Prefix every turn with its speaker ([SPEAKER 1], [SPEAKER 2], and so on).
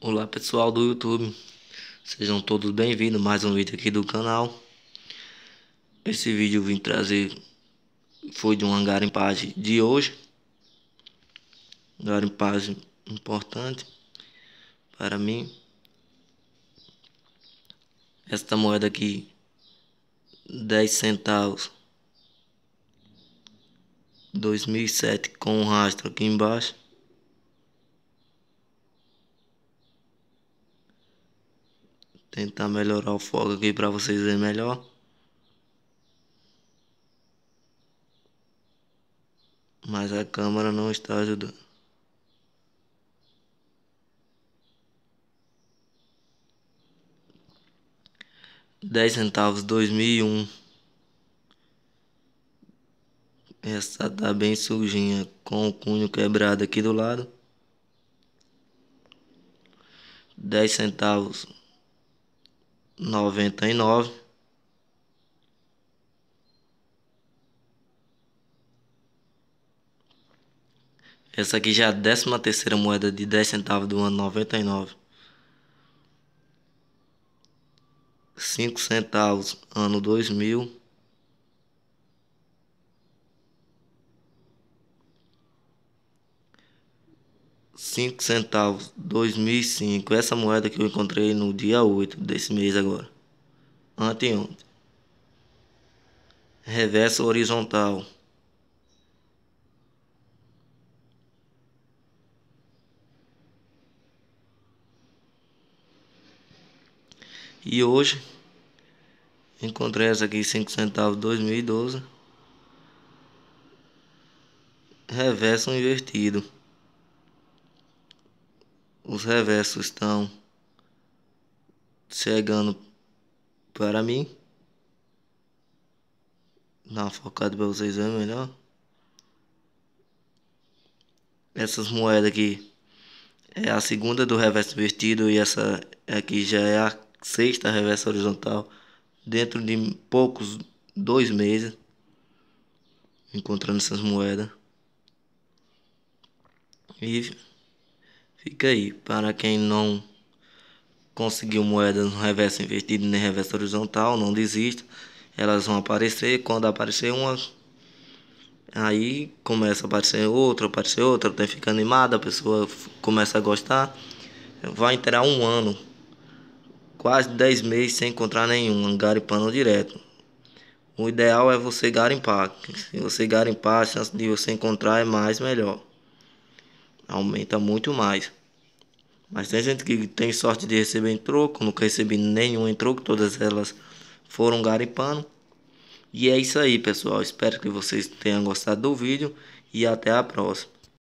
[SPEAKER 1] Olá pessoal do YouTube, sejam todos bem-vindos mais um vídeo aqui do canal. Esse vídeo eu vim trazer foi de uma garimpagem de hoje, garimpagem importante para mim. Esta moeda aqui, 10 centavos, 2007 com um rastro aqui embaixo. tentar melhorar o foco aqui para vocês verem melhor. Mas a câmera não está ajudando. Dez centavos, dois mil e um. Essa tá bem sujinha, com o cunho quebrado aqui do lado. Dez centavos, noventa e Essa aqui já é a 13 moeda de 10 centavos do ano 99. 5 centavos ano 2000. 5 centavos 2005, essa moeda que eu encontrei no dia 8 desse mês agora. Anteontem. Reverso horizontal. E hoje encontrei essa aqui 5 centavos 2012. Reverso invertido os reversos estão chegando para mim. uma focado para vocês verem melhor. Essas moedas aqui é a segunda do reverso invertido e essa aqui já é a sexta reversa horizontal. Dentro de poucos dois meses encontrando essas moedas. E Fica aí, para quem não conseguiu moedas no reverso invertido nem reverso horizontal, não desista. Elas vão aparecer, quando aparecer uma, aí começa a aparecer outra, aparecer outra, até fica animada, a pessoa começa a gostar. Vai entrar um ano, quase 10 meses sem encontrar nenhuma, garimpando direto. O ideal é você garimpar. Se você garimpar, a chance de você encontrar é mais melhor aumenta muito mais. Mas tem gente que tem sorte de receber em troco, nunca recebi nenhum em troco, todas elas foram garimpando. E é isso aí, pessoal. Espero que vocês tenham gostado do vídeo e até a próxima.